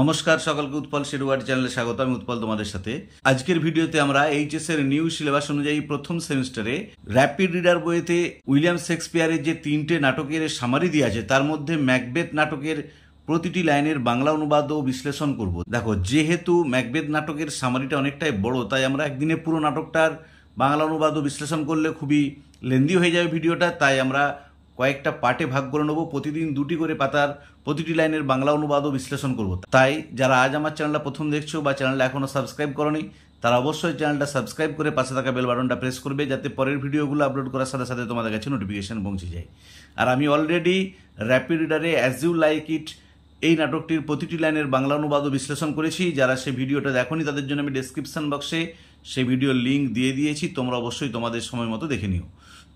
নমস্কার সকলকে উৎপল শেরওয়ার্ড চ্যানেলে স্বাগত আমি উৎপল তোমাদের সাথে আজকের ভিডিওতে আমরা এইচএস এর নিউ সিলেবাস অনুযায়ী প্রথম সেমিস্টারে র্যাপিড রিডার বইতে উইলিয়াম শেক্সপিয়ারের যে তিনটে নাটকের সামারি দিয়ে আছে তার মধ্যে ম্যাকবেদ নাটকের প্রতিটি লাইনের বাংলা অনুবাদ ও বিশ্লেষণ করব দেখো যেহেতু ম্যাকবেদ নাটকের সামারিটা অনেকটাই বড় তাই আমরা একদিনে পুরো নাটকটার বাংলা অনুবাদ ও বিশ্লেষণ করলে খুবই লেন্দি হয়ে যাবে ভিডিওটা তাই আমরা কয়েকটা পার্টে ভাগ করে নেবো প্রতিদিন দুটি করে পাতার প্রতিটি লাইনের বাংলা অনুবাদও বিশ্লেষণ করব তাই যারা আজ আমার চ্যানেলটা প্রথম দেখছো বা চ্যানেলটা এখনও সাবস্ক্রাইব করনি তারা অবশ্যই চ্যানেলটা সাবস্ক্রাইব করে পাশে থাকা বেল বাটনটা প্রেস করবে যাতে পরের ভিডিওগুলো আপলোড করার সাথে সাথে তোমাদের কাছে নোটিফিকেশান পৌঁছে যায় আর আমি অলরেডি র্যাপিড রিডারে অ্যাজ ইউ লাইক ইট এই নাটকটির প্রতিটি লাইনের বাংলা অনুবাদও বিশ্লেষণ করেছি যারা সেই ভিডিওটা দেখনি তাদের জন্য আমি ডিসক্রিপশান বক্সে সেই ভিডিওর লিঙ্ক দিয়ে দিয়েছি তোমরা অবশ্যই তোমাদের সময় মতো দেখে নিও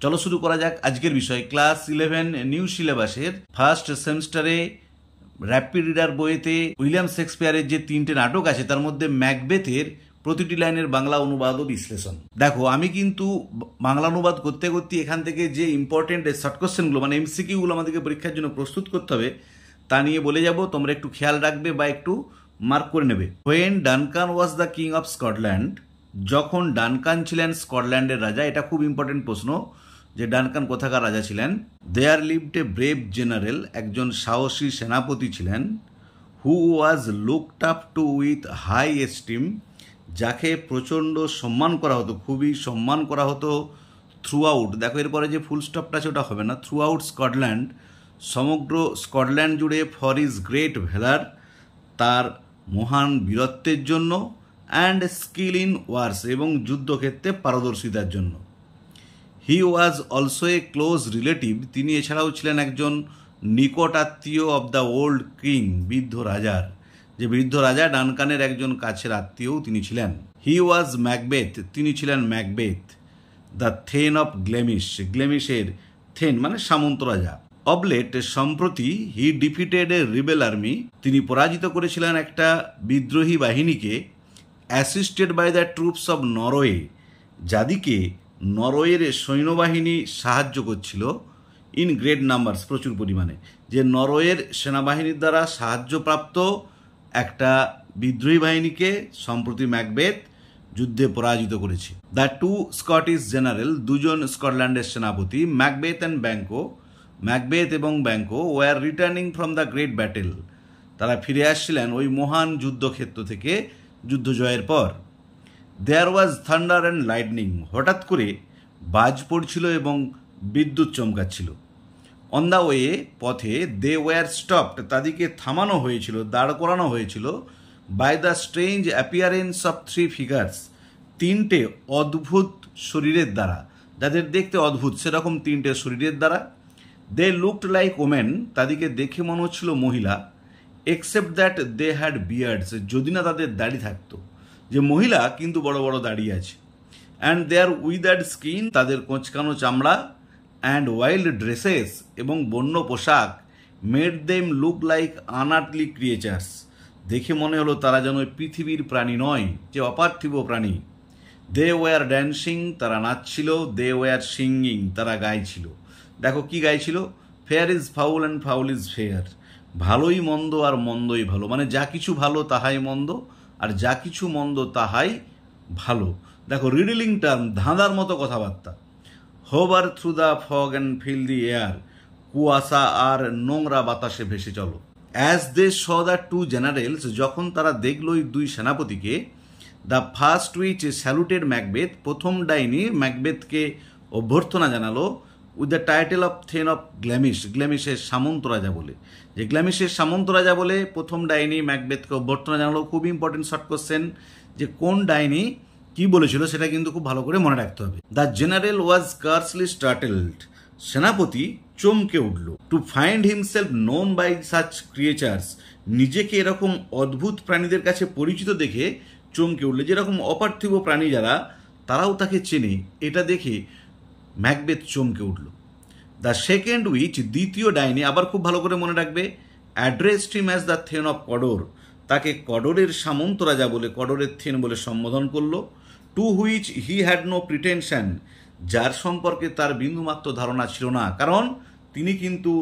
চলো শুরু করা যাক আজকের বিষয় ক্লাস ইলেভেন নিউ সিলেবাসের ফার্স্ট সেমিস্টারে র্যাপিড রিডার বইয়েতে উইলিয়াম শেক্সপিয়ারের যে তিনটে নাটক আছে তার মধ্যে ম্যাকবেথের প্রতিটি লাইনের বাংলা অনুবাদ ও বিশ্লেষণ দেখো আমি কিন্তু বাংলা অনুবাদ করতে করতে এখান থেকে যে ইম্পর্টেন্ট শর্ট কোশ্চেনগুলো মানে এমসিকিউগুলো আমাদেরকে পরীক্ষার জন্য প্রস্তুত করতে হবে তা নিয়ে বলে যাব তোমরা একটু খেয়াল রাখবে বা একটু মার্ক করে নেবে when Duncan was the king of Scotland যখন ডানকান ছিলেন স্কটল্যান্ডের রাজা এটা খুব ইম্পর্টেন্ট প্রশ্ন যে ডানকান কোথাকার রাজা ছিলেন there lived a brave general একজন সাহসী সেনাপতি ছিলেন who was looked up to with high esteem যাকে প্রচণ্ড সম্মান করা হতো খুবই সম্মান করা হতো থ্রু আউট দেখো এরপরে যে ফুল স্টপটা আছে ওটা হবে না থ্রু আউট স্কটল্যান্ড সমগ্র স্কটল্যান্ড জুড়ে ফর ইজ গ্রেট ভেলার তার মহান বীরত্বের জন্য অ্যান্ড স্কিল ইন ওয়ার্স এবং যুদ্ধক্ষেত্রে পারদর্শিতার জন্য he was also a close relative তিনি এছাড়াও ছিলেন একজন নিকটাত্মীয় অব দ্য ওল্ড কিং বৃদ্ধ রাজার যে বৃদ্ধ রাজা ডানকানের একজন কাছের আত্মীয়ও তিনি ছিলেন হি ওয়াজ ম্যাকবেথ তিনি ছিলেন Macbeth the thane of Glamis গ্লেমিশের থেন মানে সামন্ত রাজা অবলেট সম্প্রতি he defeated a rebel army তিনি পরাজিত করেছিলেন একটা বিদ্রোহী বাহিনীকে assisted by the troops of Norway যাদিকে নরওয়ের সৈন্যবাহিনী সাহায্য করছিল ইন গ্রেট নাম্বারস প্রচুর পরিমাণে যে নরওয়ের সেনাবাহিনীর দ্বারা সাহায্যপ্রাপ্ত একটা বিদ্রোহী বাহিনীকে সম্প্রতি ম্যাকবেথ যুদ্ধে পরাজিত করেছে দ্য টু স্কটিশ জেনারেল দুজন স্কটল্যান্ডের সেনাপতি ম্যাকবেথ অ্যান্ড ব্যাঙ্কো ম্যাকবেথ এবং Banquo were returning from the great battle তারা ফিরে আসছিলেন ওই মহান যুদ্ধক্ষেত্র থেকে যুদ্ধ জয়ের পর there was thunder and lightning হঠাৎ করে বাজ পড়ছিল এবং বিদ্যুৎ চমকাচ্ছিল অন দ্য ওয়ে পথে দে ওয়ার স্টপড তাদেরকে থামানো হয়েছিল দাঁড় করানো হয়েছিল by the strange appearance of three figures তিনটে অদ্ভুত শরীরের দ্বারা যাদের দেখতে অদ্ভুত সেরকম তিনটে শরীরের দ্বারা দে লুকড লাইক ওমেন তাদেরকে দেখে মনে হচ্ছিল মহিলা except that they had beards যদি না তাদের দাড়ি থাকতো যে মহিলা কিন্তু বড় বড় দাঁড়িয়ে আছে অ্যান্ড দে আর উইদার্ড স্কিন তাদের কোঁচকানো চামড়া অ্যান্ড ওয়াইল্ড ড্রেসেস এবং বন্য পোশাক made them look like unearthly creatures দেখে মনে হলো তারা যেন পৃথিবীর প্রাণী নয় যে অপার্থিব প্রাণী দে ওয়ার ড্যান্সিং তারা নাচছিল দে ওয়ার সিঙ্গিং তারা গাইছিল দেখো কি গাইছিল fair is foul and foul is fair ভালোই মন্দ আর মন্দই ভালো মানে যা কিছু ভালো তাহাই মন্দ আর যা কিছু মন্দ তাহাই ভালো দেখো রিডিলিং টার্ম ধাঁধার মতো কথাবার্তা hover through the fog and fill the air কুয়াশা আর নোংরা বাতাসে ভেসে চলো as they saw the two generals যখন তারা দেখল ওই দুই সেনাপতিকে the first witch saluted Macbeth প্রথম ডাইনি ম্যাকবেথকে অভ্যর্থনা জানালো with the title of thane of Glamis গ্ল্যামিশের সামন্ত রাজা বলে যে গ্ল্যামিশের সামন্ত রাজা বলে প্রথম ডাইনি ম্যাকবেথকে অভ্যর্থনা জানালো খুব ইম্পর্টেন্ট শর্ট কোশ্চেন যে কোন ডাইনি কি বলেছিল সেটা কিন্তু খুব ভালো করে মনে রাখতে হবে দ্য জেনারেল ওয়াজ কার্সলি স্টার্টেলড সেনাপতি চমকে উঠল to find himself known by such creatures নিজেকে এরকম অদ্ভুত প্রাণীদের কাছে পরিচিত দেখে চমকে উঠল যেরকম অপার্থিব প্রাণী যারা তারাও তাকে চেনে এটা দেখে ম্যাকবেথ চমকে উঠল দ্য সেকেন্ড উইচ দ্বিতীয় ডাইনি আবার খুব ভালো করে মনে রাখবে address him as the thane of Cawdor তাকে কডোরের সামন্তরা যা বলে কডোরের থেন বলে সম্বোধন করল to which he had no pretension যার সম্পর্কে তার বিন্দুমাত্র ধারণা ছিল না কারণ তিনি কিন্তু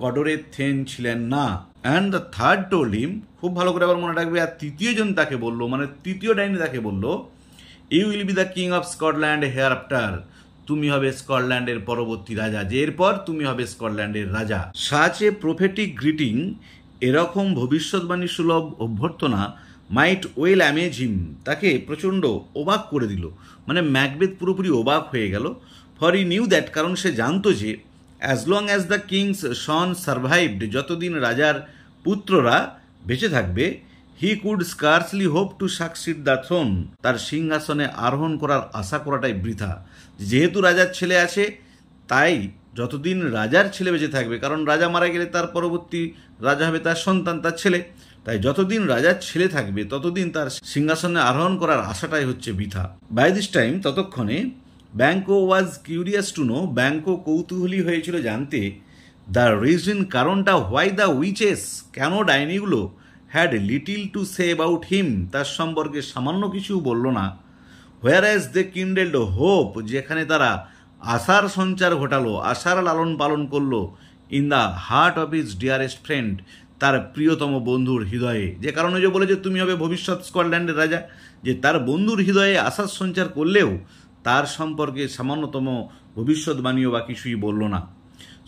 কডোরের থেন ছিলেন না and the third told him খুব ভালো করে আবার মনে রাখবে আর তৃতীয় জন তাকে বললো মানে তৃতীয় ডাইনি তাকে বললো you will be the king of Scotland hereafter তুমি হবে স্কটল্যান্ডের পরবর্তী রাজা যে এরপর তুমি হবে স্কটল্যান্ডের রাজা সাচে প্রোফেটিক গ্রিটিং এরকম ভবিষ্যৎবাণী সুলভ অভ্যর্থনা মাইট ওয়েল অ্যামেজ হিম তাকে প্রচণ্ড অবাক করে দিল মানে ম্যাকবেদ পুরোপুরি অবাক হয়ে গেল ফর ই নিউ দ্যাট কারণ সে জানতো যে as long as the king's son survived যতদিন রাজার পুত্ররা বেঁচে থাকবে he could scarcely hope to succeed the throne তার সিংহাসনে আরোহণ করার আশা করাটাই বৃথা যেহেতু রাজার ছেলে আছে তাই যতদিন রাজার ছেলে বেঁচে থাকবে কারণ রাজা মারা গেলে তার পরবর্তী রাজা হবে তার সন্তান তার ছেলে তাই যতদিন রাজার ছেলে থাকবে ততদিন তার সিংহাসনে আরোহণ করার আশাটাই হচ্ছে বৃথা বাই দিস টাইম ততক্ষণে Banquo was curious to know Banquo কৌতূহলী হয়েছিল জানতে দ্য রিজন কারণটা হোয়াই দ্য উইচেস কেন ডাইনিগুলো had little to say about him তার সম্পর্কে সামান্য কিছু বলল না হোয়ার অ্যাজ দে কিন্ডেল্ড হোপ যেখানে তারা আশার সঞ্চার ঘটালো আশার লালন পালন করলো in the heart of his dearest friend তার প্রিয়তম বন্ধুর হৃদয়ে যে কারণে যে বলেছে তুমি হবে ভবিষ্যৎ স্কটল্যান্ডের রাজা যে তার বন্ধুর হৃদয়ে আশার সঞ্চার করলেও তার সম্পর্কে সামান্যতম ভবিষ্যৎবাণীও বা কিছুই বলল না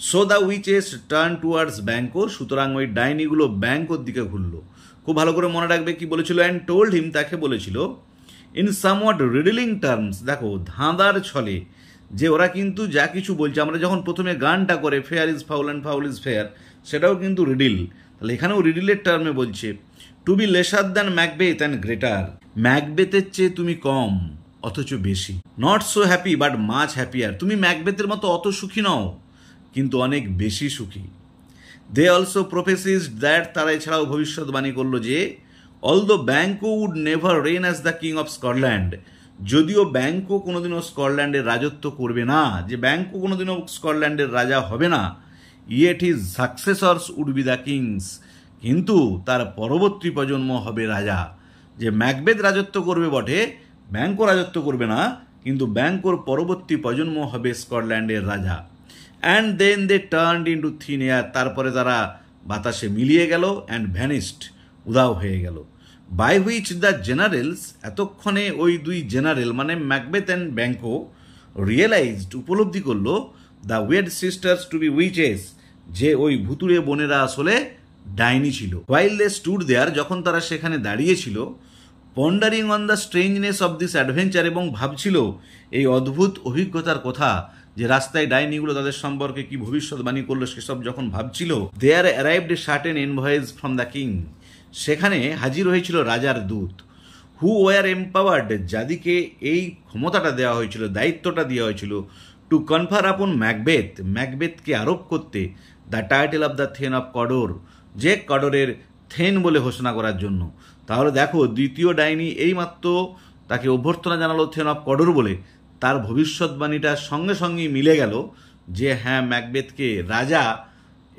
so the witches turn towards Banquo সুতরাং ওই ডাইনিগুলো ব্যাঙ্কোর দিকে ঘুরল খুব ভালো করে মনে রাখবে কি বলেছিল অ্যান্ড টোল্ড হিম তাকে বলেছিল ইন সামওয়াট রিডিলিং টার্মস দেখো ধাঁধার ছলে যে ওরা কিন্তু যা কিছু বলছে আমরা যখন প্রথমে গানটা করে fair is foul and foul is fair সেটাও কিন্তু রিডিল তাহলে এখানেও রিডিলের টার্মে বলছে to be lesser than Macbeth and greater ম্যাকবেথের চেয়ে তুমি কম অথচ বেশি not so happy but much happier তুমি ম্যাকবেথের মতো অত সুখী নও কিন্তু অনেক বেশি সুখী দে অলসো প্রফেসিস দ্যাট তারা এছাড়াও ভবিষ্যৎবাণী করলো যে although Banquo would never reign as the king of Scotland যদিও ব্যাঙ্কো কোনোদিনও স্কটল্যান্ডের রাজত্ব করবে না যে ব্যাঙ্কো কোনোদিনও স্কটল্যান্ডের রাজা হবে না yet his successors would be the kings কিন্তু তার পরবর্তী প্রজন্ম হবে রাজা যে ম্যাকবেদ রাজত্ব করবে বটে ব্যাঙ্কো রাজত্ব করবে না কিন্তু ব্যাঙ্কোর পরবর্তী প্রজন্ম হবে স্কটল্যান্ডের রাজা and then they turn into thin air তারপরে তারা বাতাসে মিলিয়ে গেল অ্যান্ড ভ্যানিস্ট উদাও হয়ে গেল বাই হুইচ দ্য জেনারেলস এতক্ষণে ওই দুই জেনারেল মানে ম্যাকবেথ অ্যান্ড ব্যাঙ্কো রিয়েলাইজড উপলব্ধি করলো the weird sisters to be witches যে ওই ভুতুড়ে বোনেরা আসলে ডাইনি ছিল হোয়াইল দে স্টুড দেয়ার যখন তারা সেখানে দাঁড়িয়েছিল pondering on the strangeness of this adventure এবং ভাবছিল এই অদ্ভুত অভিজ্ঞতার কথা যে রাস্তায় ডাইনিগুলো তাদের সম্পর্কে কি ভবিষ্যৎবাণী করলো সেসব যখন ভাবছিল there arrived a certain envoys from the king সেখানে হাজির হয়েছিল রাজার দূত হু ওয়ার এম্পাওয়ার্ড যাদিকে এই ক্ষমতাটা দেওয়া হয়েছিল দায়িত্বটা দেওয়া হয়েছিল টু কনফার আপন ম্যাকবেথ ম্যাকবেথকে আরোপ করতে the title of the thane of Cawdor যে কডরের থেন বলে ঘোষণা করার জন্য তাহলে দেখো দ্বিতীয় ডাইনি এইমাত্র তাকে অভ্যর্থনা জানালো থেন অফ কডোর বলে তার ভবিষ্যৎবাণীটার সঙ্গে সঙ্গেই মিলে গেল যে হ্যাঁ ম্যাকবেথকে রাজা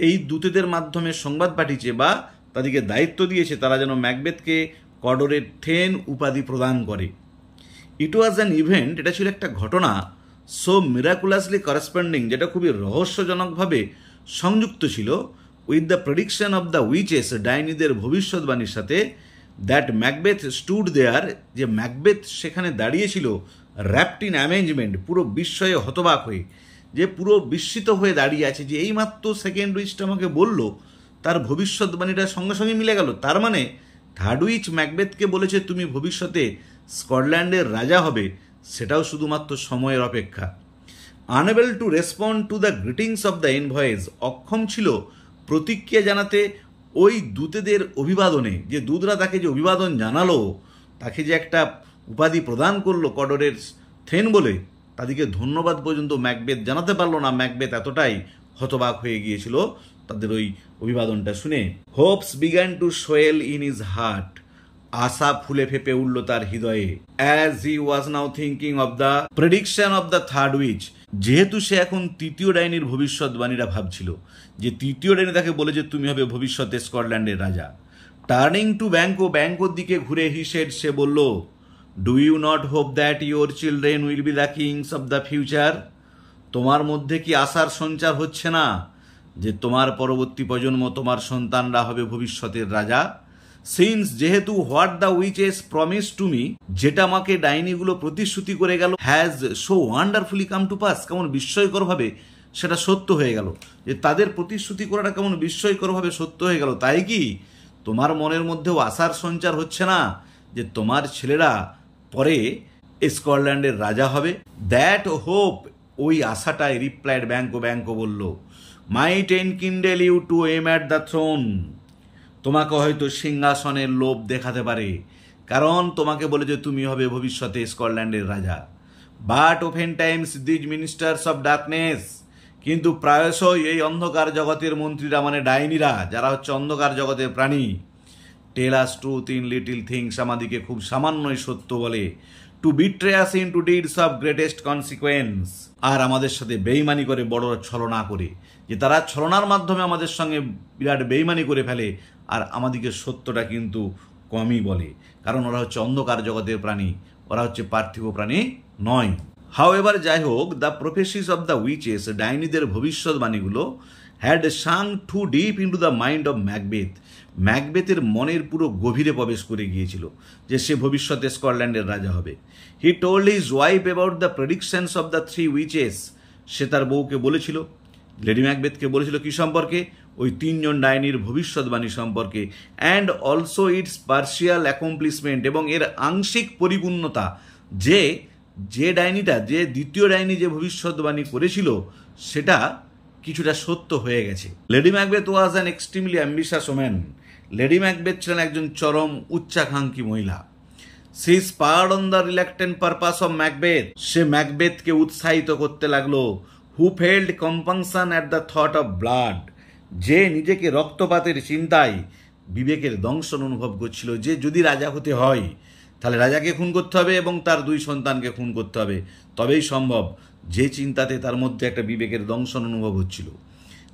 এই দূতেদের মাধ্যমে সংবাদ পাঠিয়েছে বা তাদেরকে দায়িত্ব দিয়েছে তারা যেন ম্যাকবেথকে কডরের থেন উপাধি প্রদান করে ইট ওয়াজ অ্যান ইভেন্ট এটা ছিল একটা ঘটনা সো মিরাকুলাসলি করেসপন্ডিং যেটা খুবই রহস্যজনকভাবে সংযুক্ত ছিল with the prediction of the witches ডাইনিদের ভবিষ্যৎবাণীর সাথে দ্যাট ম্যাকবেথ স্টুড দেয়ার যে ম্যাকবেথ সেখানে দাঁড়িয়েছিল র্যাপটিন অ্যামেঞ্জমেন্ট পুরো বিস্ময়ে হতবাক হয়ে যে পুরো বিস্মিত হয়ে দাঁড়িয়ে আছে যে এইমাত্র সেকেন্ড উইচটা আমাকে বললো তার ভবিষ্যৎবাণীটা সঙ্গে সঙ্গে মিলে গেল তার মানে থার্ডুইচ ম্যাকবেথকে বলেছে তুমি ভবিষ্যতে স্কটল্যান্ডের রাজা হবে সেটাও শুধুমাত্র সময়ের অপেক্ষা unable to respond to the greetings of the envoys অক্ষম ছিল প্রতিক্রিয়া জানাতে ওই দূতেদের অভিবাদনে যে দূতরা তাকে যে অভিবাদন জানালো তাকে যে একটা উপাধি প্রদান করলো কডরের থেন বলে তাদেরকে ধন্যবাদ পর্যন্ত ম্যাকবেথ জানাতে পারলো না ম্যাকবেথ এতটাই হতবাক হয়ে গিয়েছিল তাদের ওই অভিবাদনটা শুনে hopes began to swell in his heart আশা ফুলে ফেপে উঠল তার হৃদয়ে as he was now thinking of the prediction of the third witch যেহেতু সে এখন তৃতীয় ডাইনির ভবিষ্যৎবাণীরা ভাবছিল যে তৃতীয় ডাইনি তাকে বলে যে তুমি হবে ভবিষ্যতে স্কটল্যান্ডের রাজা টার্নিং টু ব্যাংকো ব্যাংকোর দিকে ঘুরে হিসেড সে বলল do you not hope that your children will be the kings of the future তোমার মধ্যে কি আশার সঞ্চার হচ্ছে না যে তোমার পরবর্তী প্রজন্ম তোমার সন্তানরা হবে ভবিষ্যতের রাজা সিন্স যেহেতু what the witches promise to me যেটা আমাকে ডাইনিগুলো প্রতিশ্রুতি করে গেল has so wonderfully come to pass কেমন বিস্ময়করভাবে সেটা সত্য হয়ে গেল যে তাদের প্রতিশ্রুতি করাটা কেমন বিস্ময়করভাবে সত্য হয়ে গেল তাই কি তোমার মনের মধ্যেও আশার সঞ্চার হচ্ছে না যে তোমার ছেলেরা পরে স্কটল্যান্ডের রাজা হবে দ্যাট হোপ ওই আশাটাই রিপ্লাইড ব্যাঙ্কো ব্যাঙ্কো বললো might kindle you to aim at the throne তোমাকে হয়তো সিংহাসনের লোভ দেখাতে পারে কারণ তোমাকে বলে যে তুমি হবে ভবিষ্যতে স্কটল্যান্ডের রাজা but often times these ministers of darkness কিন্তু প্রায়শই এই অন্ধকার জগতের মন্ত্রীরা মানে ডাইনিরা যারা হচ্ছে অন্ধকার জগতের প্রাণী tell us truth in little things আমাদেরকে খুব সামান্যই সত্য বলে to betray us into deeds of greatest consequence আর আমাদের সাথে বেইমানি করে বড় ছলনা করে যে তারা ছলনার মাধ্যমে আমাদের সঙ্গে বিরাট বেইমানি করে ফেলে আর আমাদেরকে সত্যটা কিন্তু কমই বলে কারণ ওরা হচ্ছে অন্ধকার জগতের প্রাণী ওরা হচ্ছে পার্থিব প্রাণী নয় হাও এভার যাই হোক the prophecies of the witches ডাইনিদের ভবিষ্যৎবাণীগুলো had sunk too deep into the mind of Macbeth ম্যাকবেথের মনের পুরো গভীরে প্রবেশ করে গিয়েছিল যে সে ভবিষ্যতে স্কটল্যান্ডের রাজা হবে he told his wife about the predictions of the three witches সে তার বউকে বলেছিল লেডি ম্যাকবেথকে বলেছিল কি সম্পর্কে ওই তিনজন ডাইনির ভবিষ্যৎবাণী সম্পর্কে and also its partial accomplishment এবং এর আংশিক পরিপূর্ণতা যে যে ডাইনিটা যে দ্বিতীয় ডাইনি যে ভবিষ্যৎবাণী করেছিল সেটা কিছুটা সত্য হয়ে গেছে Lady Macbeth was an extremely ambitious woman Lady Macbeth ছিলেন একজন চরম উচ্চাকাঙ্ক্ষী মহিলা she spurred on the reluctant purpose of Macbeth সে ম্যাকবেথকে উৎসাহিত করতে লাগলো who felt compunction at the thought of blood যে নিজেকে রক্তপাতের চিন্তায় বিবেকের দংশন অনুভব করছিল যে যদি রাজা হতে হয় তাহলে রাজাকে খুন করতে হবে এবং তার দুই সন্তানকে খুন করতে হবে তবেই সম্ভব যে চিন্তাতে তার মধ্যে একটা বিবেকের দংশন অনুভব হচ্ছিল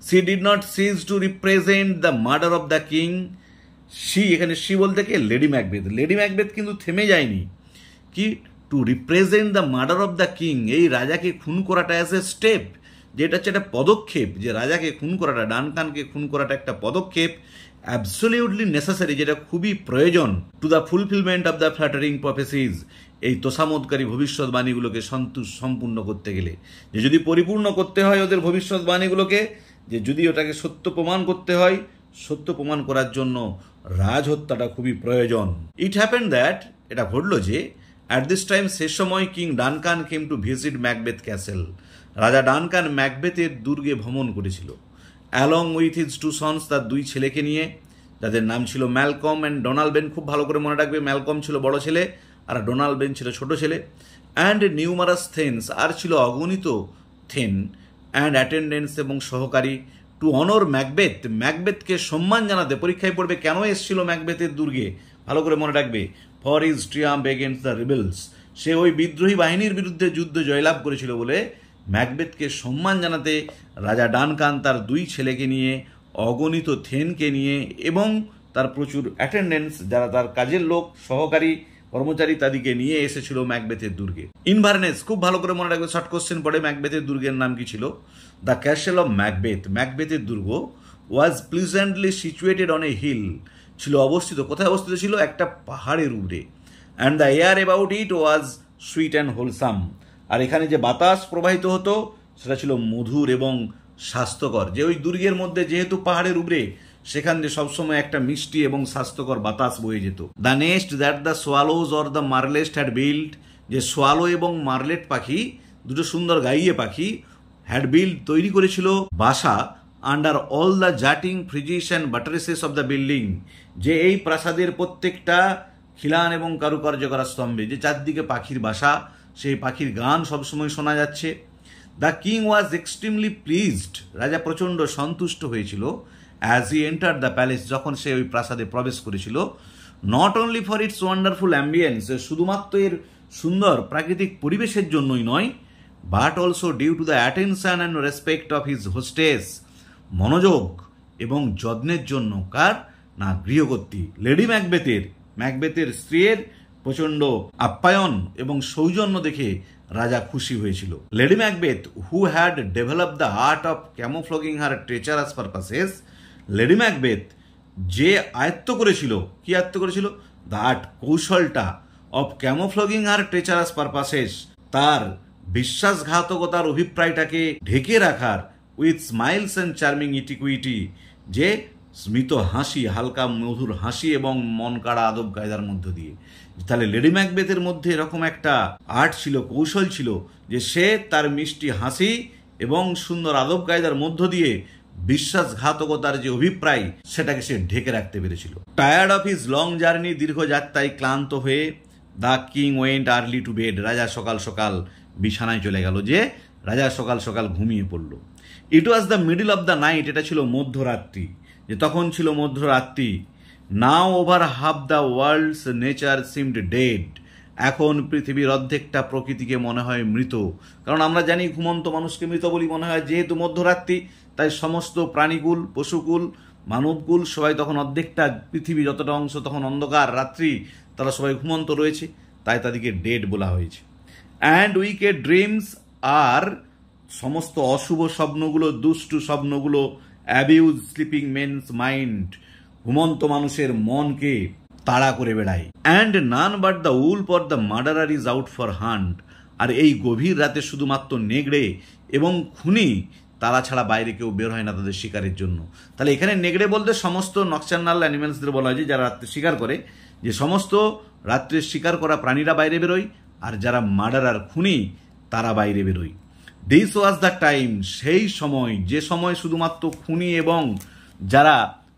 she did not cease to represent the murder of the king she এখানে সি বলতে কে লেডি ম্যাকবেদ লেডি ম্যাকবেদ কিন্তু থেমে যায়নি কি to represent the murder of the king এই রাজাকে খুন করাটা অ্যাজ এ স্টেপ যেটা হচ্ছে একটা পদক্ষেপ যে রাজাকে খুন করাটা ডানকানকে খুন করাটা একটা পদক্ষেপ অ্যাবসোলিউটলি নেসেসারি যেটা খুবই প্রয়োজন to the fulfilment of the flattering prophecies এই তোষামতকারী ভবিষ্যৎবাণীগুলোকে সন্তুষ্ট সম্পূর্ণ করতে গেলে যে যদি পরিপূর্ণ করতে হয় ওদের ভবিষ্যৎবাণীগুলোকে যে যদি ওটাকে সত্য প্রমাণ করতে হয় সত্য প্রমাণ করার জন্য রাজ হত্যাটা খুবই প্রয়োজন ইট হ্যাপেন দ্যাট এটা ঘটল যে অ্যাট দিস টাইম সে সময় king Duncan came to visit Macbeth castle রাজা ডানকান ম্যাকবেথের দুর্গে ভ্রমণ করেছিল along with his two sons তার দুই ছেলেকে নিয়ে যাদের নাম ছিল ম্যালকম অ্যান্ড ডোনাল্ড বেন খুব ভালো করে মনে রাখবে ম্যালকম ছিল বড় ছেলে আর ডোনাল্ড বেন ছিল ছোট ছেলে অ্যান্ড নিউমারাস থেন্স আর ছিল অগণিত থেন অ্যান্ড অ্যাটেন্ডেন্স এবং সহকারী টু অনর ম্যাকবেথ ম্যাকবেথকে সম্মান জানাতে পরীক্ষায় পড়বে কেন এসেছিল ম্যাকবেথের দুর্গে ভালো করে মনে রাখবে for his triumph against the rebels সে ওই বিদ্রোহী বাহিনীর বিরুদ্ধে যুদ্ধ জয়লাভ করেছিল বলে ম্যাকবেথকে সম্মান জানাতে রাজা ডানকান তার দুই ছেলেকে নিয়ে অগণিত থেনকে নিয়ে এবং তার প্রচুর অ্যাটেন্ডেন্স যারা তার কাজের লোক সহকারী কর্মচারী তাদেরকে নিয়ে এসেছিল ম্যাকবেথের দুর্গে ইনভারনেস খুব ভালো করে মনে রাখবে শর্ট কোশ্চেন পড়ে ম্যাকবেথের দুর্গের নাম কি ছিল দ্য ক্যাশেল অফ ম্যাকবেথ ম্যাকবেথের দুর্গ was pleasantly situated on a hill ছিল অবস্থিত কোথায় অবস্থিত ছিল একটা পাহাড়ের উপরে and the air about it was sweet and wholesome আর এখানে যে বাতাস প্রবাহিত হতো সেটা ছিল মধুর এবং স্বাস্থ্যকর যে ওই দুর্গের মধ্যে যেহেতু পাহাড়ের উপরে সেখান দিয়ে সবসময় একটা মিষ্টি এবং স্বাস্থ্যকর বাতাস বয়ে যেত the nest that the swallows or the martlets had built যে সোয়ালো এবং মার্লেট পাখি দুটো সুন্দর গাইয়ে পাখি হ্যাড বিল্ড তৈরি করেছিল বাসা under all the jutting friezes and buttresses of the building যে এই প্রাসাদের প্রত্যেকটা খিলান এবং কারুকার্য করা স্তম্ভে যে চারদিকে পাখির বাসা সেই পাখির গান সবসময় শোনা যাচ্ছে the king was extremely pleased রাজা প্রচণ্ড সন্তুষ্ট হয়েছিল as he enter the palace যখন সে ওই প্রাসাদে প্রবেশ করেছিল not only for its wonderful ambience শুধুমাত্র এর সুন্দর প্রাকৃতিক পরিবেশের জন্যই নয় but also due to the attention and respect of his hostess মনোযোগ এবং যত্নের জন্য কার না গৃহকর্তী লেডি ম্যাকবেতের ম্যাকবেথের স্ত্রীর প্রচণ্ড আপ্যায়ন এবং সৌজন্য দেখে রাজা খুশি হয়েছিল Lady Macbeth who had develop the art of camouflaging her treacherous purposes Lady Macbeth যে আয়ত্ত করেছিল কি আয়ত্ত করেছিল দ্যাট কৌশলটা অফ ক্যামোফ্লগিং আর টেচারাস পারপাসেস তার বিশ্বাসঘাতকতার অভিপ্রায়টাকে ঢেকে রাখার with smiles and charming etiquette যে স্মিত হাসি হালকা মধুর হাসি এবং মন কাড়া আদব কায়দার মধ্য দিয়ে তাহলে লেডি ম্যাকবেথের মধ্যে এরকম একটা আর্ট ছিল কৌশল ছিল যে সে তার মিষ্টি হাসি এবং সুন্দর আদব কায়দার মধ্য দিয়ে বিশ্বাসঘাতকতার যে অভিপ্রায় সেটাকে সে ঢেকে রাখতে পেরেছিল tired of his long journey দীর্ঘ যাত্রায় ক্লান্ত হয়ে the king went early to bed রাজা সকাল সকাল বিছানায় চলে গেল যে রাজা সকাল সকাল ঘুমিয়ে পড়ল it was the middle of the night এটা ছিল মধ্যরাত্রি যে তখন ছিল মধ্যরাত্রি now over half the world's nature seemed dead এখন পৃথিবীর অর্ধেকটা প্রকৃতিকে মনে হয় মৃত কারণ আমরা জানি ঘুমন্ত মানুষকে মৃত বলি মনে হয় যেহেতু মধ্যরাত্রি তাই সমস্ত প্রাণীকুল পশুকুল মানবকুল সবাই তখন অর্ধেকটা পৃথিবী যতটা অংশ তখন অন্ধকার রাত্রি তারা সবাই ঘুমন্ত রয়েছে তাই তাদেরকে ডেড বলা হয়েছে অ্যান্ড উইকে ড্রিমস আর সমস্ত অশুভ স্বপ্নগুলো দুষ্টু স্বপ্নগুলো অ্যাবিউজ স্লিপিং মেন্স মাইন্ড ঘুমন্ত মানুষের মনকে তাড়া করে বেড়ায় and none but the wolf for the murderer is out for hunt আর এই গভীর রাতে শুধুমাত্র নেগড়ে এবং খুনি তারা ছাড়া বাইরে কেউ বের হয় না তাদের শিকারের জন্য তাহলে এখানে নেগড়ে বলতে সমস্ত নকচান্নাল অ্যানিমেলসদের বলা হয় যে যারা রাত্রে শিকার করে যে সমস্ত রাত্রে শিকার করা প্রাণীরা বাইরে বেরোয় আর যারা মার্ডার আর খুনি তারা বাইরে বেরোয় দিস ওয়াজ দ্য টাইম সেই সময় যে সময় শুধুমাত্র খুনি এবং যারা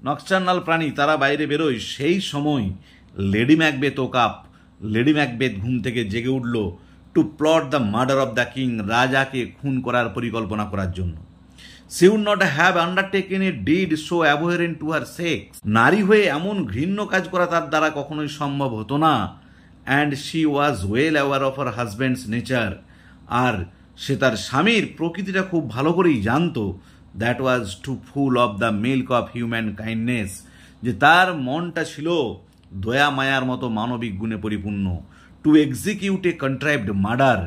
নকশান্নাল প্রাণী তারা বাইরে বেরোয় সেই সময় লেডি ম্যাকবেথ কাপ লেডি ম্যাকবেথ ঘুম থেকে জেগে উঠল to plot the murder of the king রাজাকে খুন করার পরিকল্পনা করার জন্য she would not have undertaken a deed so abhorrent to her sex নারী হয়ে এমন ঘৃণ্য কাজ করা তার দ্বারা কখনোই সম্ভব হতো না and she was well aware of her husband's nature আর সে তার স্বামীর প্রকৃতিটা খুব ভালো করেই জানতো that was too full of the milk of human kindness যে তার মনটা ছিল দয়া মায়ার মতো মানবিক গুণে পরিপূর্ণ to execute a contrived murder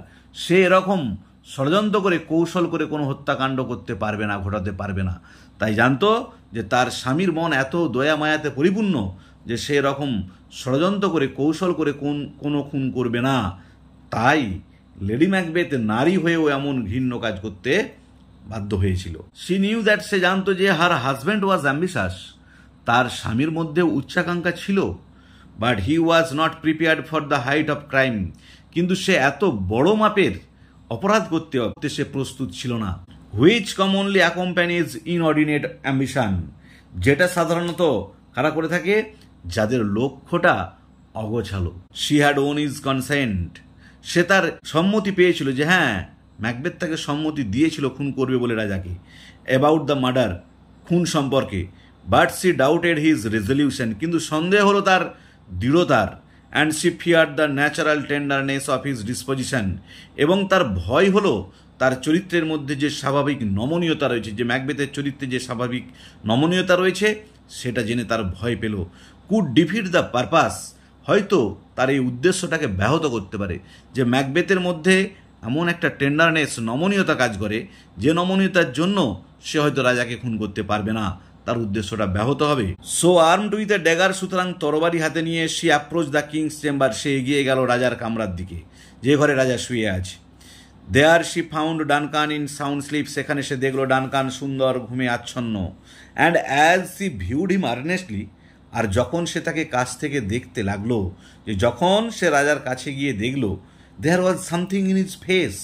সে এরকম ষড়যন্ত্র করে কৌশল করে কোনো হত্যাকাণ্ড করতে পারবে না ঘটাতে পারবে না তাই জানতো যে তার স্বামীর মন এত দয়া মায়াতে পরিপূর্ণ যে সে এরকম ষড়যন্ত্র করে কৌশল করে কোন কোনো খুন করবে না তাই লেডি ম্যাকবেথ নারী হয়েও এমন ঘৃণ্য কাজ করতে বাধ্য হয়েছিল সি নিউ দ্যাট সে জানতো যে হার হাজব্যান্ড ওয়াজ অ্যাম্বিশাস তার স্বামীর মধ্যে উচ্চাকাঙ্ক্ষা ছিল but he was not prepared for the height of crime কিন্তু সে এত বড় মাপের অপরাধ করতে সে প্রস্তুত ছিল না which commonly is inordinate ambition যেটা সাধারণত কারা করে থাকে যাদের লক্ষ্যটা অগোছালো she had won his consent সে তার সম্মতি পেয়েছিল যে হ্যাঁ ম্যাকবেথ তাকে সম্মতি দিয়েছিল খুন করবে বলে রাজাকে অ্যাবাউট দ্য মার্ডার খুন সম্পর্কে but she doubted his resolution কিন্তু সন্দেহ হলো তার দৃঢ়তার and she fear the natural tenderness of his disposition এবং তার ভয় হলো তার চরিত্রের মধ্যে যে স্বাভাবিক নমনীয়তা রয়েছে যে ম্যাকবেথের চরিত্রে যে স্বাভাবিক নমনীয়তা রয়েছে সেটা জেনে তার ভয় পেল কুড ডিফিট দ্য পারপাস হয়তো তার এই উদ্দেশ্যটাকে ব্যাহত করতে পারে যে ম্যাকবেথের মধ্যে এমন একটা টেন্ডারনেস নমনীয়তা কাজ করে যে নমনীয়তার জন্য সে হয়তো রাজাকে খুন করতে পারবে না তার উদ্দেশ্যটা ব্যাহত হবে so armed with a dagger সুতরাং তরবারি হাতে নিয়ে সে অ্যাপ্রোচ দ্য কিংস চেম্বার সে এগিয়ে গেল রাজার কামরার দিকে যে ঘরে রাজা শুয়ে আছে there she found Duncan in sound sleep সেখানে সে দেখলো ডানকান সুন্দর ঘুমে আচ্ছন্ন and as she viewed him earnestly আর যখন সে তাকে কাছ থেকে দেখতে লাগলো যে যখন সে রাজার কাছে গিয়ে দেখলো there was something in his face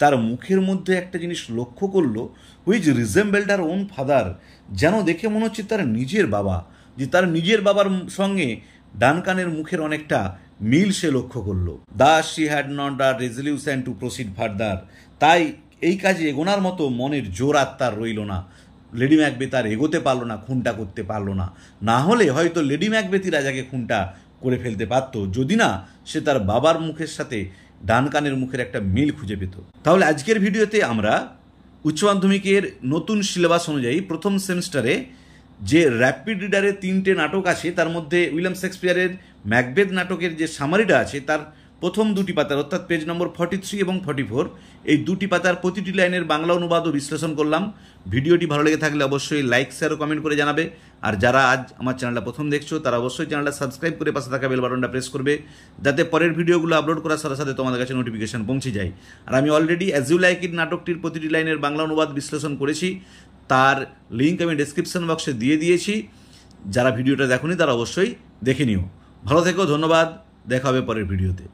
তার মুখের মধ্যে একটা জিনিস লক্ষ্য করলো which resembled her own father যেন দেখে মনে হচ্ছে তার নিজের বাবা যে তার নিজের বাবার সঙ্গে ডানকানের মুখের অনেকটা মিল সে লক্ষ্য করলো that she had not her resolution to proceed further তাই এই কাজে এগোনার মতো মনের জোর আর তার রইল না লেডি ম্যাকবে তার এগোতে পারলো না খুনটা করতে পারলো না না হলে হয়তো লেডি ম্যাকবেতি রাজাকে খুনটা করে ফেলতে পারত যদি না সে তার বাবার মুখের সাথে ডান কানের মুখের একটা মিল খুঁজে পেত তাহলে আজকের ভিডিওতে আমরা উচ্চ মাধ্যমিকের নতুন সিলেবাস অনুযায়ী প্রথম সেমিস্টারে যে র্যাপিড রিডারে তিনটে নাটক আছে তার মধ্যে উইলিয়াম শেক্সপিয়ারের ম্যাকবেদ নাটকের যে সামারিটা আছে তার প্রথম দুটি পাতার অর্থাৎ পেজ নম্বর ফর্টি থ্রি এবং ফর্টি ফোর এই দুটি পাতার প্রতিটি লাইনের বাংলা অনুবাদ ও বিশ্লেষণ করলাম ভিডিওটি ভালো লেগে থাকলে অবশ্যই লাইক শেয়ার ও কমেন্ট করে জানাবে আর যারা আজ আমার চ্যানেলটা প্রথম দেখছো তারা অবশ্যই চ্যানেলটা সাবস্ক্রাইব করে পাশে থাকা বেল বাটনটা প্রেস করবে যাতে পরের ভিডিওগুলো আপলোড করার সাথে সাথে তোমাদের কাছে নোটিফিকেশান পৌঁছে যায় আর আমি already as you like it নাটকটির প্রতিটি লাইনের বাংলা অনুবাদ বিশ্লেষণ করেছি তার লিঙ্ক আমি ডিসক্রিপশান বক্সে দিয়ে দিয়েছি যারা ভিডিওটা দেখনি তারা অবশ্যই দেখে নিও ভালো থেকো ধন্যবাদ দেখা হবে পরের ভিডিওতে